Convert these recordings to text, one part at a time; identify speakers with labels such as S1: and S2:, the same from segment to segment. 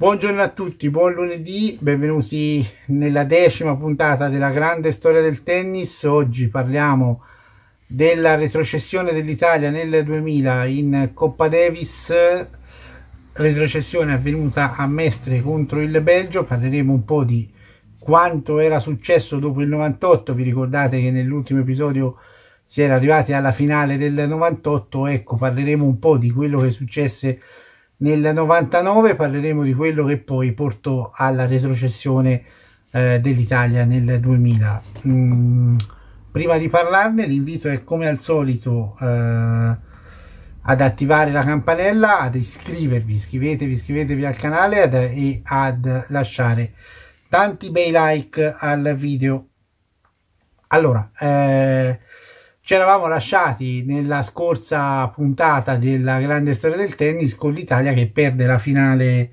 S1: Buongiorno a tutti, buon lunedì, benvenuti nella decima puntata della grande storia del tennis. Oggi parliamo della retrocessione dell'Italia nel 2000 in Coppa Davis, retrocessione avvenuta a Mestre contro il Belgio. Parleremo un po' di quanto era successo dopo il 98. Vi ricordate che nell'ultimo episodio si era arrivati alla finale del 98? Ecco, parleremo un po' di quello che successe nel 99 parleremo di quello che poi portò alla retrocessione eh, dell'Italia nel 2000. Mm, prima di parlarne l'invito è come al solito eh, ad attivare la campanella, ad iscrivervi, iscrivetevi, iscrivetevi al canale ad, e ad lasciare tanti bei like al video. Allora, eh, ci eravamo lasciati nella scorsa puntata della grande storia del tennis con l'Italia che perde la finale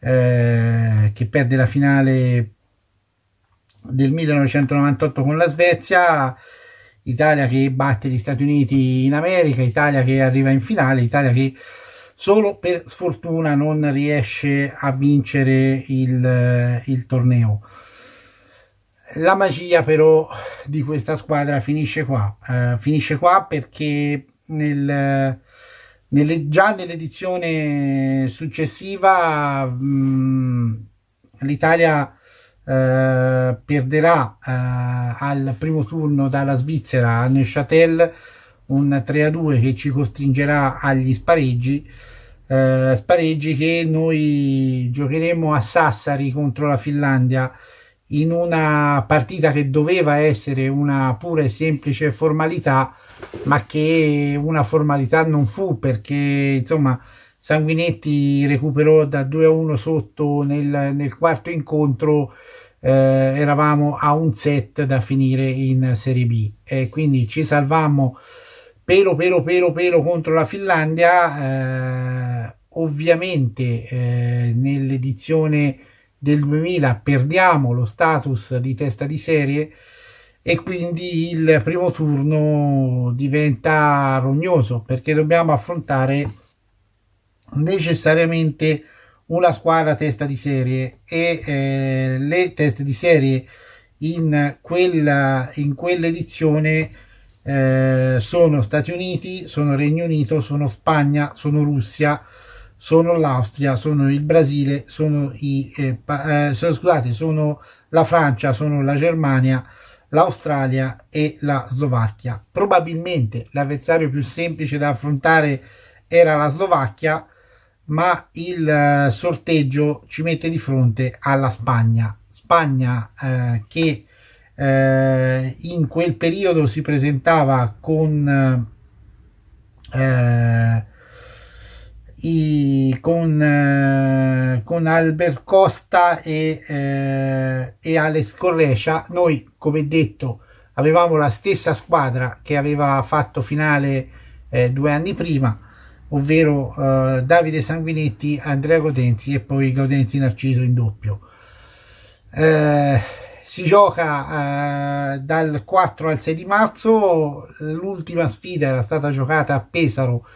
S1: eh, che perde la finale del 1998 con la Svezia Italia che batte gli Stati Uniti in America Italia che arriva in finale Italia che solo per sfortuna non riesce a vincere il, il torneo la magia però di questa squadra finisce qua, eh, finisce qua perché nel, nelle, già nell'edizione successiva l'Italia eh, perderà eh, al primo turno dalla Svizzera a Neuchâtel un 3 a 2 che ci costringerà agli spareggi. Eh, spareggi che noi giocheremo a Sassari contro la Finlandia in una partita che doveva essere una pura e semplice formalità, ma che una formalità non fu perché insomma Sanguinetti recuperò da 2 a 1 sotto nel, nel quarto incontro. Eh, eravamo a un set da finire in Serie B e quindi ci salvammo pelo pelo pelo pelo contro la Finlandia eh, ovviamente eh, nell'edizione del 2000 perdiamo lo status di testa di serie e quindi il primo turno diventa rognoso perché dobbiamo affrontare necessariamente una squadra testa di serie e eh, le teste di serie in quella in quell'edizione eh, sono Stati Uniti, sono Regno Unito, sono Spagna, sono Russia sono l'Austria, sono il Brasile, sono, i, eh, pa, eh, scusate, sono la Francia, sono la Germania, l'Australia e la Slovacchia. Probabilmente l'avversario più semplice da affrontare era la Slovacchia, ma il eh, sorteggio ci mette di fronte alla Spagna. Spagna eh, che eh, in quel periodo si presentava con eh, i, con, eh, con Albert Costa e, eh, e Alex Correcia. Noi, come detto, avevamo la stessa squadra che aveva fatto finale eh, due anni prima, ovvero eh, Davide Sanguinetti, Andrea Gaudenzi e poi Gaudenzi Narciso in doppio. Eh, si gioca eh, dal 4 al 6 di marzo, l'ultima sfida era stata giocata a Pesaro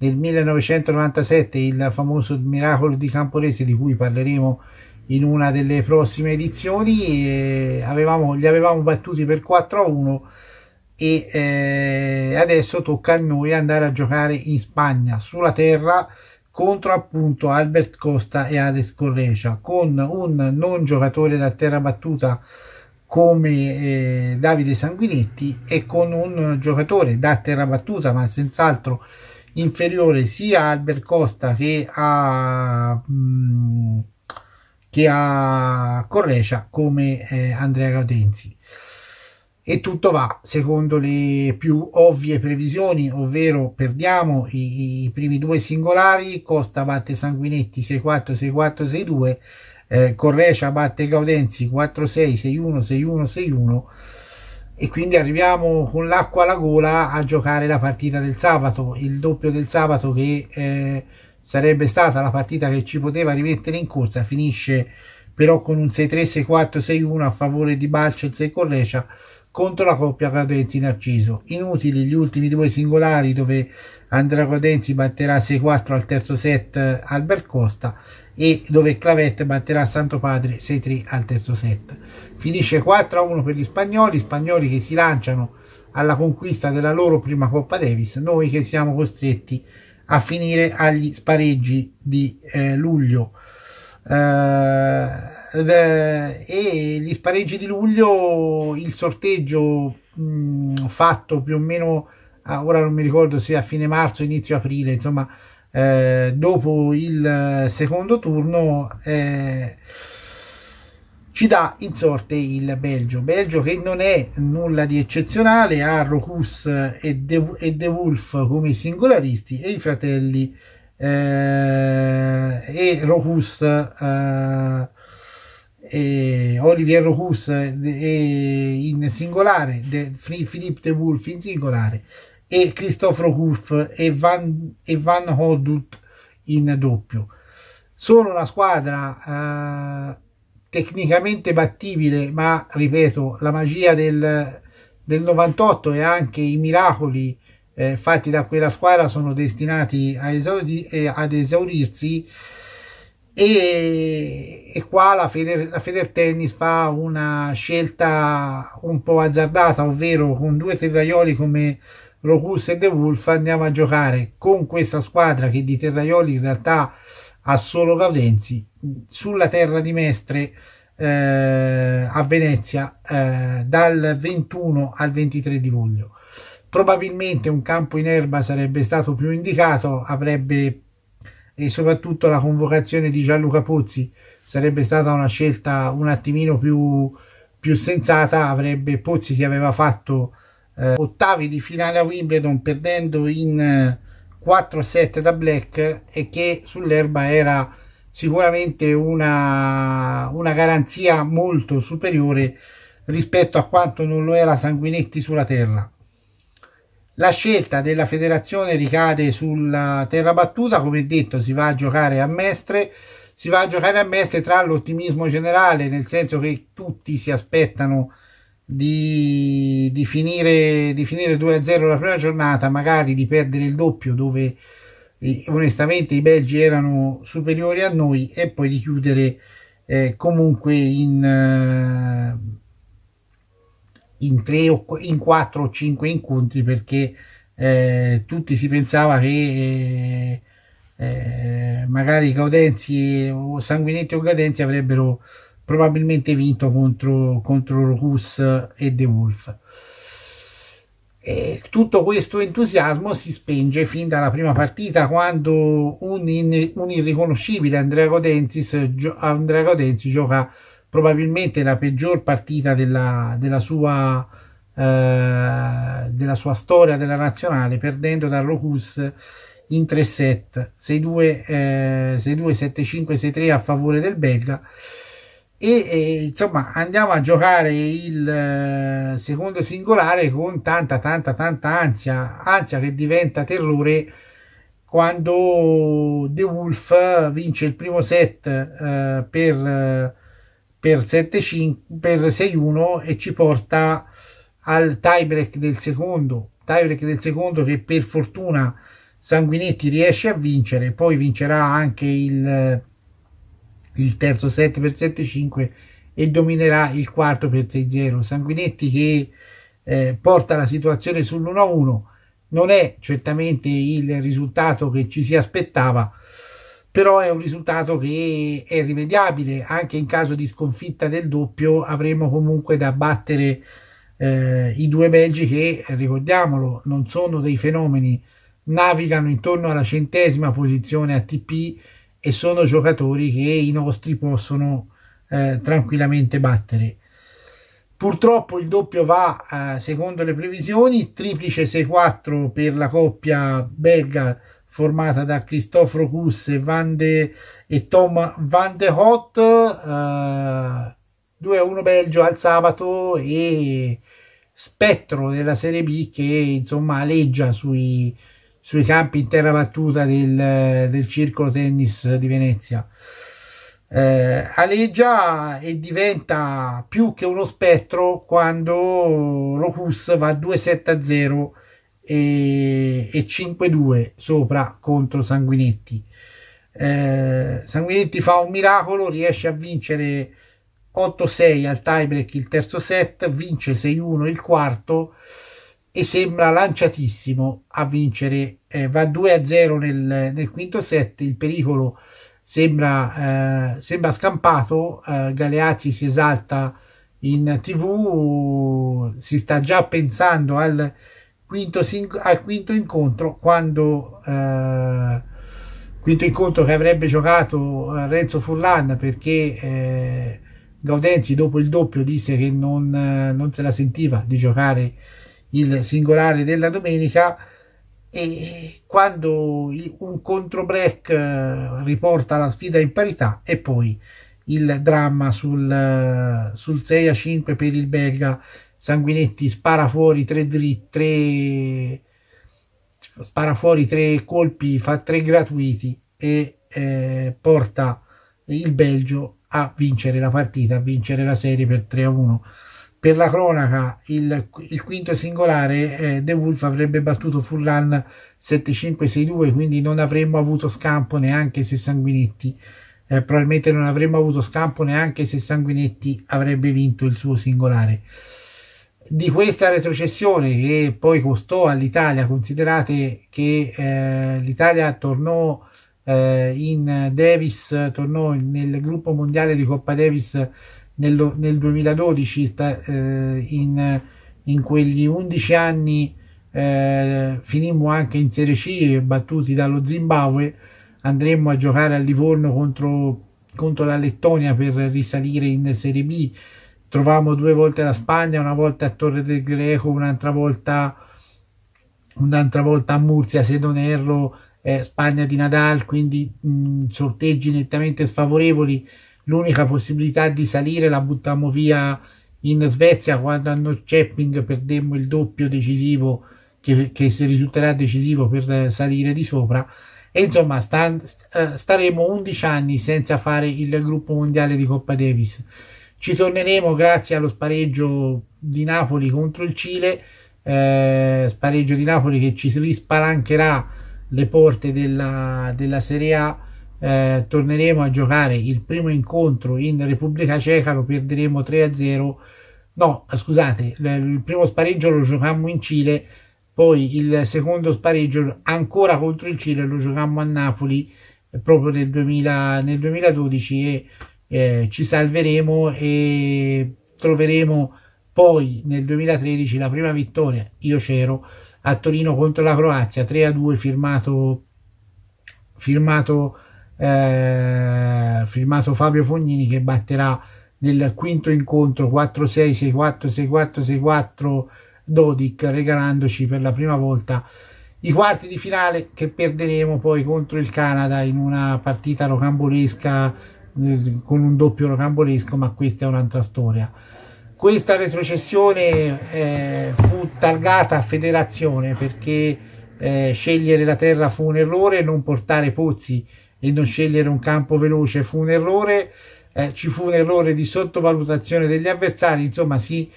S1: nel 1997 il famoso miracolo di Camporese di cui parleremo in una delle prossime edizioni avevamo, li avevamo battuti per 4 a 1 e eh, adesso tocca a noi andare a giocare in Spagna sulla terra contro appunto Albert Costa e Alex Correcia con un non giocatore da terra battuta come eh, Davide Sanguinetti e con un giocatore da terra battuta ma senz'altro eh, inferiore sia a Albert Costa che a, mh, mm, che a Correcia come eh, Andrea Gaudenzi. E tutto va secondo le più ovvie previsioni, ovvero perdiamo i, i primi due singolari, Costa batte Sanguinetti 6-4-6-4-6-2, eh, Correcia batte Gaudenzi 4-6-6-1-6-1-6-1 e quindi arriviamo con l'acqua alla gola a giocare la partita del sabato, il doppio del sabato che eh, sarebbe stata la partita che ci poteva rimettere in corsa, finisce però con un 6-3, 6-4, 6-1 a favore di Balcells e Correcia contro la coppia Cadenzi-Narciso. Inutili gli ultimi due singolari dove Andrea Cadenzi batterà 6-4 al terzo set eh, Albert Costa e dove Clavette batterà Santo Padre 6-3 al terzo set. Finisce 4-1 per gli spagnoli, spagnoli che si lanciano alla conquista della loro prima Coppa Davis, noi che siamo costretti a finire agli spareggi di eh, luglio. Eh, e gli spareggi di luglio il sorteggio mh, mm, fatto più o meno ah, ora non mi ricordo se a fine marzo inizio aprile insomma eh, dopo il secondo turno eh, ci dà in sorte il Belgio. Belgio che non è nulla di eccezionale, ha Rocus e De, e De Wolf come singolaristi e i fratelli eh, e Rocus eh, eh, Olivier Rouhus in singolare, de, Philippe De Wolf in singolare e Christopher Kuff e Van, e Van Hodut in doppio. Sono una squadra eh, tecnicamente battibile, ma ripeto, la magia del, del 98 e anche i miracoli eh, fatti da quella squadra sono destinati a esaudi- eh, ad esaurirsi e e qua la, Feder, la Federtennis fa una scelta un po' azzardata, ovvero con due terraioli come Rocus e De Wolf andiamo a giocare con questa squadra che di terraioli in realtà ha solo Gaudenzi sulla terra di Mestre eh, a Venezia eh, dal 21 al 23 di luglio. Probabilmente un campo in erba sarebbe stato più indicato, avrebbe e soprattutto la convocazione di Gianluca Pozzi sarebbe stata una scelta un attimino più, più sensata, avrebbe Pozzi che aveva fatto eh, ottavi di finale a Wimbledon perdendo in 4 eh, set da Black e che sull'erba era sicuramente una, una garanzia molto superiore rispetto a quanto non lo era Sanguinetti sulla terra. La scelta della federazione ricade sulla terra battuta, come detto si va a giocare a Mestre, si va a giocare a Mestre tra l'ottimismo generale, nel senso che tutti si aspettano di, di finire, di finire 2-0 la prima giornata, magari di perdere il doppio dove eh, onestamente i belgi erano superiori a noi e poi di chiudere eh, comunque in eh, in tre o in quattro o cinque incontri perché eh, tutti si pensava che eh, eh magari Gaudenzi o Sanguinetti o Cadenzi avrebbero probabilmente vinto contro, contro Rocus e De Wolf. E tutto questo entusiasmo si spenge fin dalla prima partita quando un, in, un irriconoscibile Andrea Gaudenzi, Andrea gioca probabilmente la peggior partita della, della, sua, eh, della sua storia della nazionale, perdendo dal Rocus in 3 set 6-2, eh, 6-2 7-5, 6-3 a favore del belga. E, e, insomma andiamo a giocare il eh, secondo singolare con tanta tanta tanta ansia ansia che diventa terrore quando De Wolf vince il primo set eh, per per 7-5 per 6-1 e ci porta al tiebreak del secondo tiebreak del secondo che per fortuna Sanguinetti riesce a vincere poi vincerà anche il, il terzo set per 7-5 e dominerà il quarto per 6-0 Sanguinetti che eh, porta la situazione sull'1-1 non è certamente il risultato che ci si aspettava però è un risultato che è rimediabile, anche in caso di sconfitta del doppio avremo comunque da battere eh, i due belgi che, ricordiamolo, non sono dei fenomeni, navigano intorno alla centesima posizione ATP e sono giocatori che i nostri possono eh, tranquillamente battere. Purtroppo il doppio va eh, secondo le previsioni, triplice 6-4 per la coppia belga formata da Cristoforo Cusse Van e Tom Van de Hot, eh, 2-1 Belgio al sabato e spettro della Serie B che insomma aleggia sui, sui campi in terra battuta del, del circolo tennis di Venezia. Eh, aleggia e diventa più che uno spettro quando Rocus va 2-7-0 e, e 5-2 sopra contro Sanguinetti. Eh, Sanguinetti fa un miracolo, riesce a vincere 8-6 al tiebreak il terzo set, vince 6-1 il quarto e sembra lanciatissimo a vincere. Eh, va 2-0 nel, nel, quinto set, il pericolo sembra, eh, sembra scampato, eh, Galeazzi si esalta in tv, si sta già pensando al quinto al quinto incontro quando eh, quinto incontro che avrebbe giocato eh, Renzo Furlan perché eh, Gaudenzi dopo il doppio disse che non, eh, non, se la sentiva di giocare il singolare della domenica e quando un contro break eh, riporta la sfida in parità e poi il dramma sul, sul 6 a 5 per il belga Sanguinetti spara fuori tre dritti, tre... spara fuori tre colpi, fa tre gratuiti e eh, porta il Belgio a vincere la partita, a vincere la serie per 3 a 1. Per la cronaca, il, il quinto singolare eh, De Wolf avrebbe battuto Furlan 7-5-6-2, quindi non avremmo avuto scampo neanche se Sanguinetti, eh, probabilmente non avremmo avuto scampo neanche se Sanguinetti avrebbe vinto il suo singolare di questa retrocessione che poi costò all'Italia, considerate che eh, l'Italia tornò eh, in Davis, tornò nel gruppo mondiale di Coppa Davis nel, nel 2012, sta, eh, in, in, quegli 11 anni eh, finimmo anche in Serie C, battuti dallo Zimbabwe, andremmo a giocare a Livorno contro, contro la Lettonia per risalire in Serie B trovavamo due volte la Spagna, una volta a Torre del Greco, un'altra volta, un'altra volta a Murcia, se non erro, eh, Spagna di Nadal, quindi mh, sorteggi nettamente sfavorevoli. L'unica possibilità di salire la buttammo via in Svezia quando a Norcepping perdemmo il doppio decisivo che, che si risulterà decisivo per salire di sopra. E insomma, sta, eh, staremo 11 anni senza fare il gruppo mondiale di Coppa Davis. Ci torneremo grazie allo spareggio di Napoli contro il Cile, eh, spareggio di Napoli che ci rispalancherà le porte della, della Serie A. Eh, torneremo a giocare il primo incontro in Repubblica Ceca, lo perderemo 3-0. No, scusate, il primo spareggio lo giocammo in Cile, poi il secondo spareggio ancora contro il Cile lo giocammo a Napoli eh, proprio nel, 2000, nel 2012 e eh, ci salveremo e troveremo poi nel 2013 la prima vittoria, io c'ero, a Torino contro la Croazia, 3 a 2 firmato, firmato, eh, firmato Fabio Fognini che batterà nel quinto incontro 4-6, 6-4, 6-4, 6-4 Dodic regalandoci per la prima volta i quarti di finale che perderemo poi contro il Canada in una partita rocambolesca con un doppio rocambolesco, ma questa è un'altra storia. Questa retrocessione eh, fu targata a federazione perché eh, scegliere la terra fu un errore, non portare Pozzi e non scegliere un campo veloce fu un errore, eh, ci fu un errore di sottovalutazione degli avversari, insomma si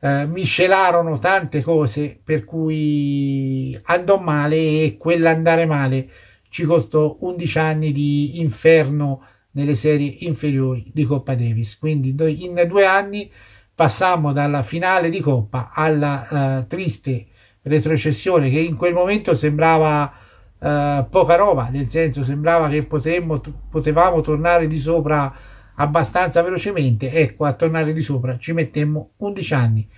S1: eh, miscelarono tante cose per cui andò male e quell'andare male ci costò 11 anni di inferno nelle serie inferiori di Coppa Davis. Quindi noi in due anni passammo dalla finale di Coppa alla eh, triste retrocessione che in quel momento sembrava eh, poca roba, nel senso sembrava che potemmo, potevamo tornare di sopra abbastanza velocemente. Ecco, a tornare di sopra ci mettemmo 11 anni.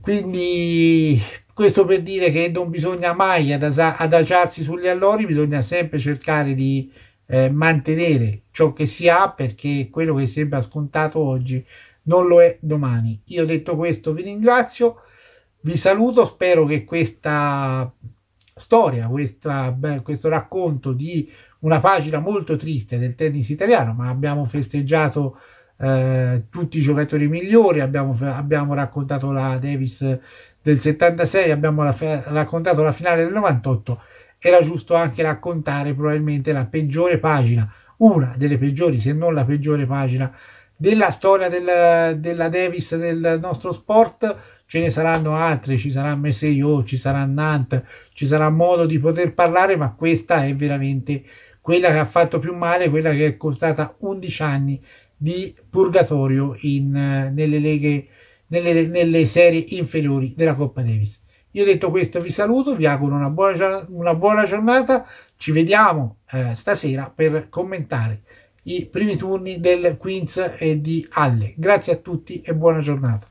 S1: Quindi questo per dire che non bisogna mai adagiarsi sugli allori, bisogna sempre cercare di eh, mantenere ciò che si ha perché quello che sembra scontato oggi non lo è domani. Io detto questo vi ringrazio, vi saluto, spero che questa storia, questa, beh, questo racconto di una pagina molto triste del tennis italiano, ma abbiamo festeggiato eh, tutti i giocatori migliori, abbiamo, abbiamo raccontato la Davis del 76, abbiamo la, raccontato la finale del 98 era giusto anche raccontare probabilmente la peggiore pagina, una delle peggiori, se non la peggiore pagina della storia del, della Davis del nostro sport. Ce ne saranno altre, ci sarà Messeio, ci sarà Nantes, ci sarà modo di poter parlare, ma questa è veramente quella che ha fatto più male, quella che è costata 11 anni di purgatorio in, nelle leghe, nelle, nelle serie inferiori della Coppa Davis. Io detto questo vi saluto, vi auguro una buona, una buona giornata, ci vediamo eh, stasera per commentare i primi turni del Queens e di Halle. Grazie a tutti e buona giornata.